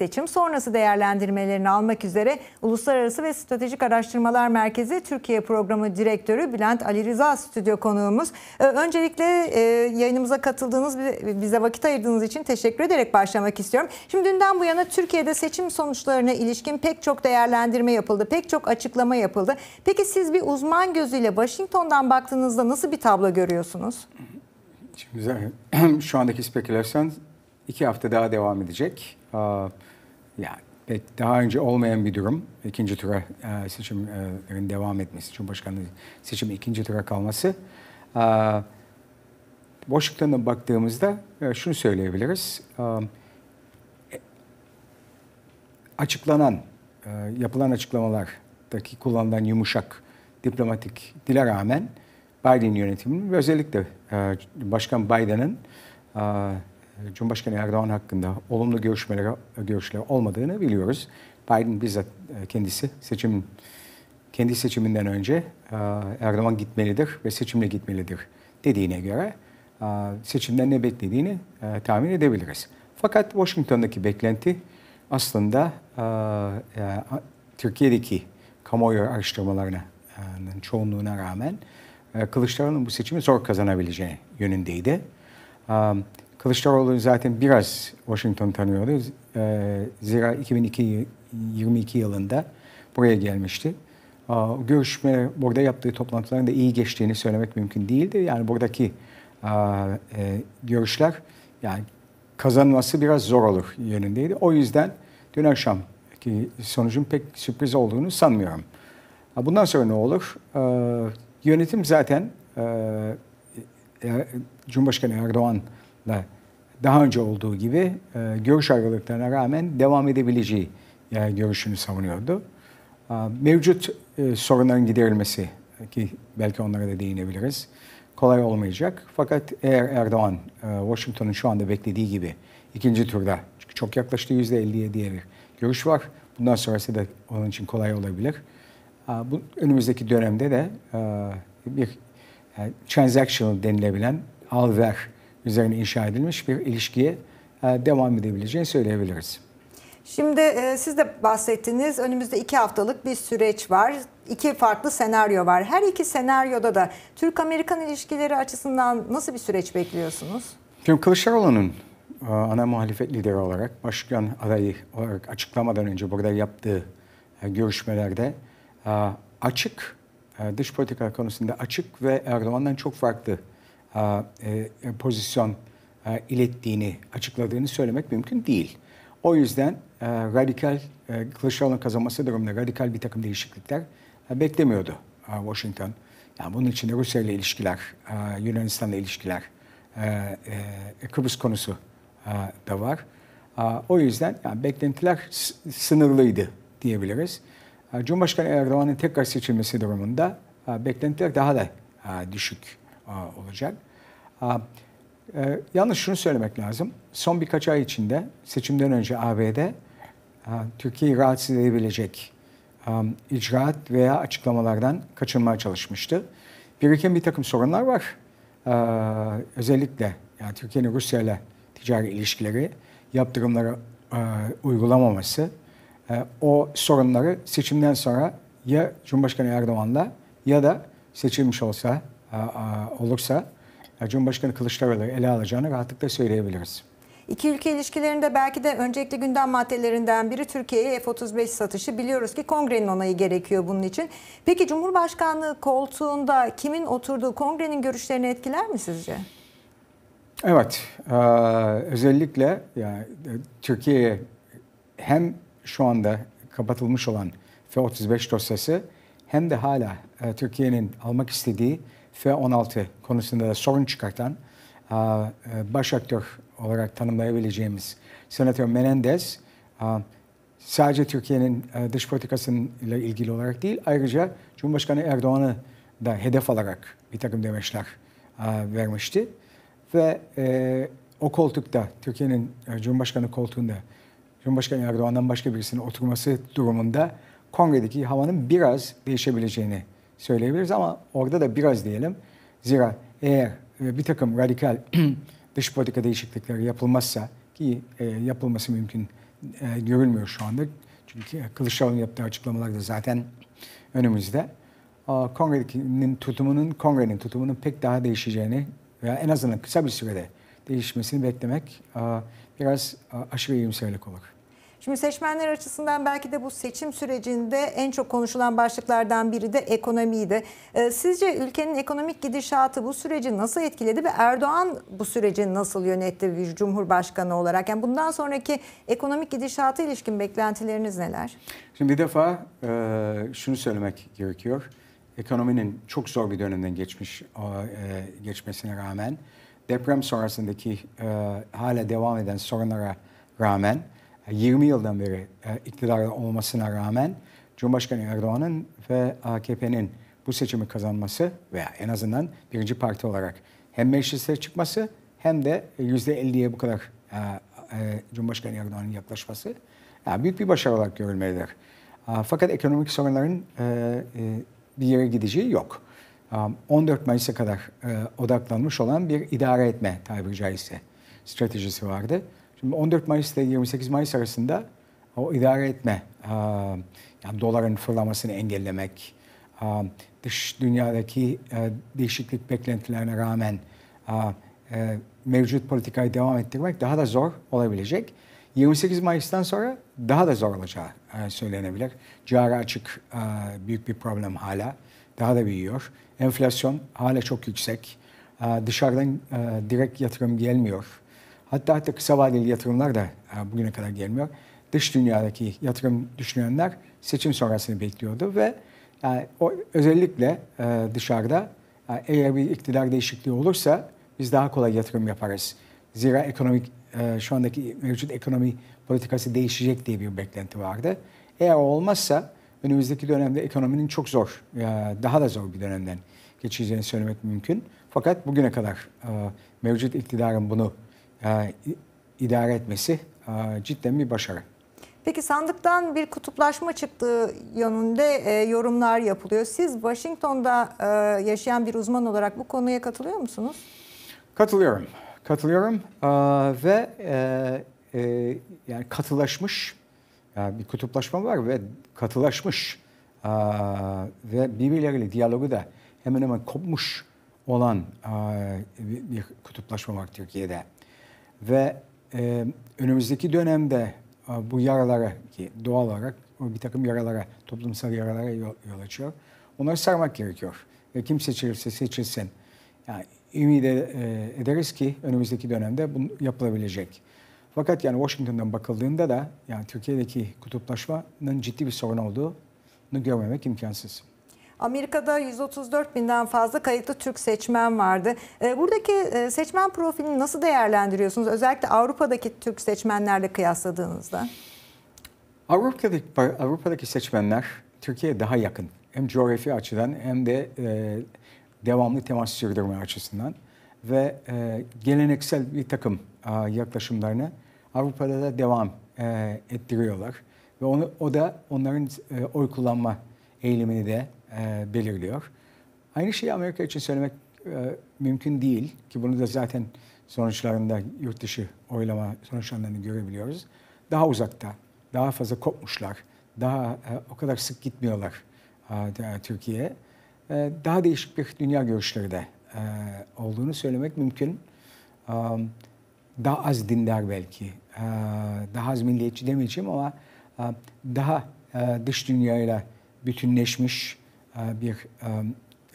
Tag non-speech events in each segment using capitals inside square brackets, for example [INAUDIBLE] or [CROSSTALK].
seçim sonrası değerlendirmelerini almak üzere Uluslararası ve Stratejik Araştırmalar Merkezi Türkiye Programı Direktörü Bülent Ali Rıza stüdyo konuğumuz. Ee, öncelikle e, yayınımıza katıldığınız bize vakit ayırdığınız için teşekkür ederek başlamak istiyorum. Şimdi dünden bu yana Türkiye'de seçim sonuçlarına ilişkin pek çok değerlendirme yapıldı, pek çok açıklama yapıldı. Peki siz bir uzman gözüyle Washington'dan baktığınızda nasıl bir tablo görüyorsunuz? Şimdi [CLEARS THROAT] şu andaki spekülasyon iki hafta daha devam edecek yani pek daha önce olmayan bir durum. İkinci tura e, seçimlerin devam etmesi, Cumhurbaşkanlığı seçimi ikinci tura kalması. Washington'a baktığımızda e, şunu söyleyebiliriz. E, açıklanan, yapılan açıklamalardaki kullanılan yumuşak diplomatik dile rağmen Biden yönetiminin ve özellikle Başkan Biden'ın ee, Cumhurbaşkanı Erdoğan hakkında olumlu görüşmeler, görüşler olmadığını biliyoruz. Biden bizzat e, kendisi seçim kendi seçiminden önce e, Erdoğan gitmelidir ve seçimle gitmelidir dediğine göre e, seçimden ne beklediğini tahmin edebiliriz. Fakat Washington'daki beklenti aslında Türkiye'deki kamuoyu araştırmalarına çoğunluğuna rağmen Kılıçdaroğlu'nun bu seçimi zor kazanabileceği yönündeydi. Kılıçdaroğlu zaten biraz Washington tanıyordu. Ee, zira 2022 yılında buraya gelmişti. görüşme burada yaptığı toplantıların da iyi geçtiğini söylemek mümkün değildi. Yani buradaki e, görüşler yani kazanması biraz zor olur yönündeydi. O yüzden dün akşamki sonucun pek sürpriz olduğunu sanmıyorum. Bundan sonra ne olur? yönetim zaten e, Cumhurbaşkanı Erdoğan da daha önce olduğu gibi e, görüş ayrılıklarına rağmen devam edebileceği e, görüşünü savunuyordu. E, mevcut e, sorunların giderilmesi ki belki onlara da değinebiliriz. Kolay olmayacak. Fakat eğer Erdoğan e, Washington'un şu anda beklediği gibi ikinci turda çünkü çok yaklaştı %50'ye diye bir görüş var. Bundan sonrası da onun için kolay olabilir. E, bu önümüzdeki dönemde de e, bir yani, e, transactional denilebilen al-ver üzerine inşa edilmiş bir ilişkiye e, devam edebileceğini söyleyebiliriz. Şimdi e, siz de bahsettiniz önümüzde iki haftalık bir süreç var. İki farklı senaryo var. Her iki senaryoda da Türk-Amerikan ilişkileri açısından nasıl bir süreç bekliyorsunuz? Şimdi Kılıçdaroğlu'nun e, ana muhalefet lideri olarak, başkan adayı olarak açıklamadan önce burada yaptığı e, görüşmelerde açık, dış politika konusunda açık ve Erdoğan'dan çok farklı e, e, pozisyon e, ilettiğini açıkladığını söylemek mümkün değil. O yüzden radikal, Kılıçdaroğlu'nun kazanması durumunda radikal bir takım değişiklikler beklemiyordu Washington. Yani bunun içinde Rusya ile ilişkiler, Yunanistan ile ilişkiler, Kıbrıs konusu da var. O yüzden yani beklentiler sınırlıydı diyebiliriz. Cumhurbaşkanı Erdoğan'ın tekrar seçilmesi durumunda beklentiler daha da düşük olacak. E, yalnız şunu söylemek lazım. Son birkaç ay içinde seçimden önce ABD e, Türkiye'yi rahatsız edebilecek e, icraat veya açıklamalardan kaçınmaya çalışmıştı. Biriken bir takım sorunlar var. E, özellikle yani Türkiye'nin Rusya ile ticari ilişkileri, yaptırımları uygulamaması, o sorunları seçimden sonra ya Cumhurbaşkanı Erdoğan'la ya da seçilmiş olsa olursa e, Cumhurbaşkanı Kılıçdaroğlu ele alacağını rahatlıkla söyleyebiliriz. İki ülke ilişkilerinde belki de öncelikli gündem maddelerinden biri Türkiye'ye F-35 satışı. Biliyoruz ki kongrenin onayı gerekiyor bunun için. Peki Cumhurbaşkanlığı koltuğunda kimin oturduğu kongrenin görüşlerini etkiler mi sizce? Evet, e, özellikle yani, e, Türkiye'ye hem şu anda kapatılmış olan F-35 dosyası hem de hala Türkiye'nin almak istediği F-16 konusunda da sorun çıkartan e, baş aktör olarak tanımlayabileceğimiz Senatör Menendez sadece Türkiye'nin dış politikasıyla ilgili olarak değil ayrıca Cumhurbaşkanı Erdoğan'ı da hedef alarak bir takım demeçler vermişti. Ve e, o koltukta Türkiye'nin e, Cumhurbaşkanı koltuğunda Cumhurbaşkanı Erdoğan'dan başka birisinin oturması durumunda kongredeki havanın biraz değişebileceğini söyleyebiliriz ama orada da biraz diyelim. Zira eğer e, bir takım radikal [CLEARS THROAT] dış politika değişiklikleri yapılmazsa ki e, yapılması mümkün e, görülmüyor şu anda. Çünkü Kılıçdaroğlu'nun yaptığı açıklamalar da zaten önümüzde. Kongre'nin tutumunun, Kongre'nin tutumunun pek daha değişeceğini veya en azından kısa bir sürede değişmesini beklemek biraz aşırı iyimserlik olur. Şimdi seçmenler açısından belki de bu seçim sürecinde en çok konuşulan başlıklardan biri de ekonomiydi. Ee, sizce ülkenin ekonomik gidişatı bu süreci nasıl etkiledi ve Erdoğan bu süreci nasıl yönetti bir Cumhurbaşkanı olarak? Yani bundan sonraki ekonomik gidişatı ilişkin beklentileriniz neler? Şimdi bir defa e, şunu söylemek gerekiyor. Ekonominin çok zor bir dönemden geçmiş e, geçmesine rağmen deprem sonrasındaki e, hala devam eden sorunlara rağmen 20 yıldan beri e, iktidarda olmasına rağmen Cumhurbaşkanı Erdoğan'ın ve AKP'nin bu seçimi kazanması veya en azından birinci parti olarak hem meclise çıkması hem de %50'ye bu kadar e, e, Cumhurbaşkanı Erdoğan'ın yaklaşması yani büyük bir başarı olarak görülmelidir. Fakat ekonomik sorunların bir yere gideceği yok. 14 Mayıs'a kadar odaklanmış olan bir idare etme tabiri caizse stratejisi vardı. Şimdi 14 Mayıs ile 28 Mayıs arasında o idare etme, yani doların fırlamasını engellemek, dış dünyadaki değişiklik beklentilerine rağmen mevcut politikayı devam ettirmek daha da zor olabilecek. 28 Mayıs'tan sonra daha da zor olacağı söylenebilir. Cari açık büyük bir problem hala. Daha da büyüyor. Enflasyon hala çok yüksek. Dışarıdan direkt yatırım gelmiyor. Hatta hatta kısa vadeli yatırımlar da e, bugüne kadar gelmiyor. Dış dünyadaki yatırım düşünenler seçim sonrasını bekliyordu ve yani e, o, özellikle e, dışarıda e, eğer bir iktidar değişikliği olursa biz daha kolay yatırım yaparız. Zira ekonomik şu andaki mevcut ekonomi politikası değişecek diye bir beklenti vardı. Eğer olmazsa önümüzdeki dönemde ekonominin çok zor, daha da zor bir dönemden geçeceğini söylemek mümkün. Fakat bugüne kadar mevcut iktidarın bunu e, idare etmesi e, cidden bir başarı. Peki sandıktan bir kutuplaşma çıktığı yönünde e, yorumlar yapılıyor. Siz Washington'da e, yaşayan bir uzman olarak bu konuya katılıyor musunuz? Katılıyorum. Katılıyorum e, ve e, e, yani katılaşmış yani e, bir kutuplaşma var ve katılaşmış e, ve birbirleriyle diyalogu da hemen hemen kopmuş olan e, bir kutuplaşma var Türkiye'de. Ve e, önümüzdeki dönemde e, bu yaralara ki doğal olarak bir takım yaralara, toplumsal yaralara yol, yol açıyor. Onları sarmak gerekiyor. Ve kim seçilirse seçilsin. Yani ümit e, ederiz ki önümüzdeki dönemde bunu yapılabilecek. Fakat yani Washington'dan bakıldığında da yani Türkiye'deki kutuplaşmanın ciddi bir sorun olduğunu görmemek imkansız. Amerika'da 134 binden fazla kayıtlı Türk seçmen vardı. E, buradaki e, seçmen profilini nasıl değerlendiriyorsunuz? Özellikle Avrupa'daki Türk seçmenlerle kıyasladığınızda. Avrupa'daki, Avrupa'daki seçmenler Türkiye'ye daha yakın. Hem coğrafi açıdan hem de e, devamlı temas sürdürme açısından. Ve geleneksel bir takım yaklaşımlarını Avrupa'da da devam ettiriyorlar. Ve onu, o da onların oy kullanma eğilimini de e, belirliyor. Aynı şeyi Amerika için söylemek e, mümkün değil ki bunu da zaten sonuçlarında yurt dışı oylama sonuçlarını görebiliyoruz. Daha uzakta, daha fazla kopmuşlar, daha e, o kadar sık gitmiyorlar e, Türkiye'ye. E, daha değişik bir dünya görüşleri de e, olduğunu söylemek mümkün. E, daha az dindar belki, e, daha az milliyetçi demeyeceğim ama e, daha e, dış dünyayla bütünleşmiş, e, bir e,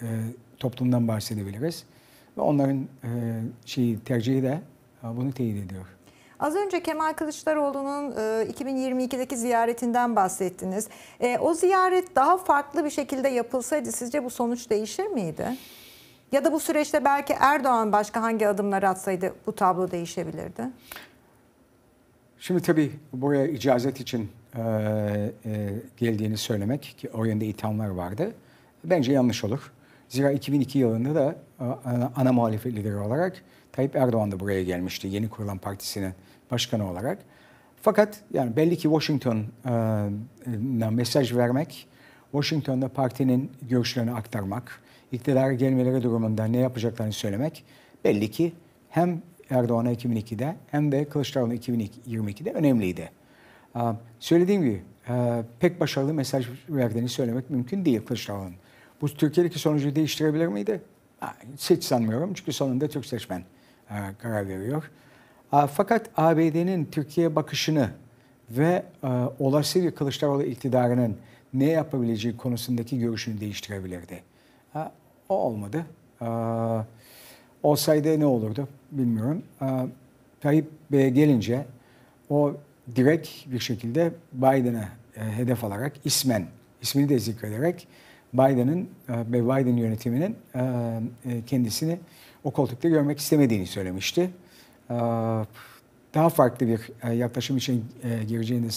e, toplumdan bahsedebiliriz. Ve onların şeyi tercihi de bunu teyit ediyor. Az önce Kemal Kılıçdaroğlu'nun 2022'deki ziyaretinden bahsettiniz. O ziyaret daha farklı bir şekilde yapılsaydı sizce bu sonuç değişir miydi? Ya da bu süreçte belki Erdoğan başka hangi adımlar atsaydı bu tablo değişebilirdi? Şimdi tabii buraya icazet için e, e, geldiğini söylemek ki o yönde ithamlar vardı. Bence yanlış olur. Zira 2002 yılında da ana, ana muhalefet lideri olarak Tayyip Erdoğan da buraya gelmişti yeni kurulan partisinin başkanı olarak. Fakat yani belli ki Washington'a e, mesaj vermek, Washington'da partinin görüşlerini aktarmak, iktidara gelmeleri durumunda ne yapacaklarını söylemek belli ki hem Erdoğan'a 2002'de hem de Kılıçdaroğlu'na 2022'de önemliydi. Söylediğim gibi e, pek başarılı mesaj verdiğini söylemek mümkün değil Kılıçdaroğlu'nun bu Türkiye'deki sonucu değiştirebilir miydi? Hiç sanmıyorum çünkü sonunda Türk seçmen e, karar veriyor. Fakat ABD'nin Türkiye bakışını ve e, olası bir Kılıçdaroğlu iktidarının ne yapabileceği konusundaki görüşünü değiştirebilirdi. O olmadı. E, olsaydı ne olurdu bilmiyorum. Tayyip Bey'e gelince o direkt bir şekilde Biden'a hedef alarak ismen, ismini de zikrederek Biden'ın e, ve Biden yönetiminin e, e, kendisini o koltukta görmek istemediğini söylemişti. Daha farklı bir yaklaşım için gireceğini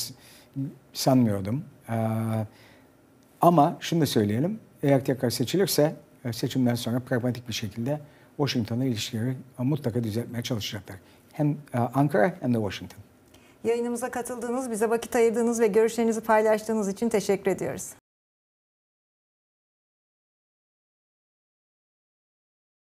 sanmıyordum. Ama şunu da söyleyelim. Eğer tekrar seçilirse seçimden sonra pragmatik bir şekilde Washington'la ilişkileri mutlaka düzeltmeye çalışacaklar. Hem Ankara hem de Washington. Yayınımıza katıldığınız, bize vakit ayırdığınız ve görüşlerinizi paylaştığınız için teşekkür ediyoruz.